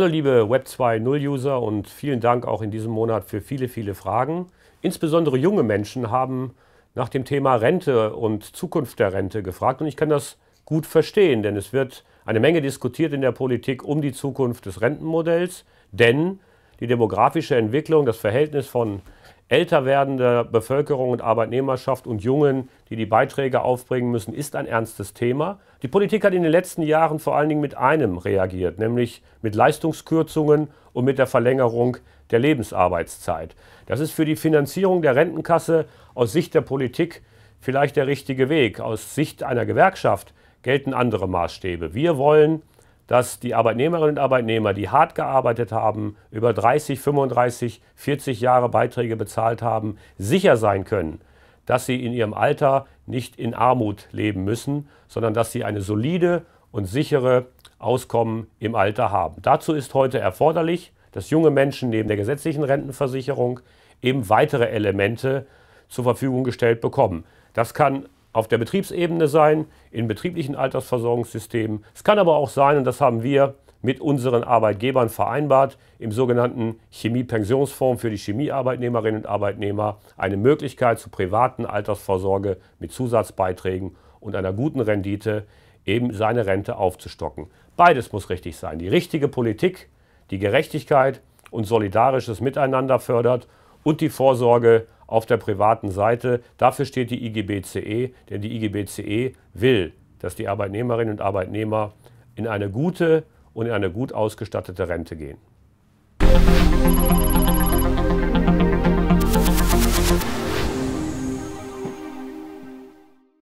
Hallo liebe Web 2.0-User und vielen Dank auch in diesem Monat für viele, viele Fragen. Insbesondere junge Menschen haben nach dem Thema Rente und Zukunft der Rente gefragt und ich kann das gut verstehen, denn es wird eine Menge diskutiert in der Politik um die Zukunft des Rentenmodells, denn die demografische Entwicklung, das Verhältnis von älter werdender Bevölkerung und Arbeitnehmerschaft und Jungen, die die Beiträge aufbringen müssen, ist ein ernstes Thema. Die Politik hat in den letzten Jahren vor allen Dingen mit einem reagiert, nämlich mit Leistungskürzungen und mit der Verlängerung der Lebensarbeitszeit. Das ist für die Finanzierung der Rentenkasse aus Sicht der Politik vielleicht der richtige Weg. Aus Sicht einer Gewerkschaft gelten andere Maßstäbe. Wir wollen dass die Arbeitnehmerinnen und Arbeitnehmer, die hart gearbeitet haben, über 30, 35, 40 Jahre Beiträge bezahlt haben, sicher sein können, dass sie in ihrem Alter nicht in Armut leben müssen, sondern dass sie eine solide und sichere Auskommen im Alter haben. Dazu ist heute erforderlich, dass junge Menschen neben der gesetzlichen Rentenversicherung eben weitere Elemente zur Verfügung gestellt bekommen. Das kann auf der Betriebsebene sein, in betrieblichen Altersversorgungssystemen. Es kann aber auch sein, und das haben wir mit unseren Arbeitgebern vereinbart, im sogenannten Chemiepensionsfonds für die Chemiearbeitnehmerinnen und Arbeitnehmer eine Möglichkeit zur privaten Altersvorsorge mit Zusatzbeiträgen und einer guten Rendite eben seine Rente aufzustocken. Beides muss richtig sein. Die richtige Politik, die Gerechtigkeit und solidarisches Miteinander fördert und die Vorsorge auf der privaten Seite. Dafür steht die IGBCE, denn die IGBCE will, dass die Arbeitnehmerinnen und Arbeitnehmer in eine gute und in eine gut ausgestattete Rente gehen.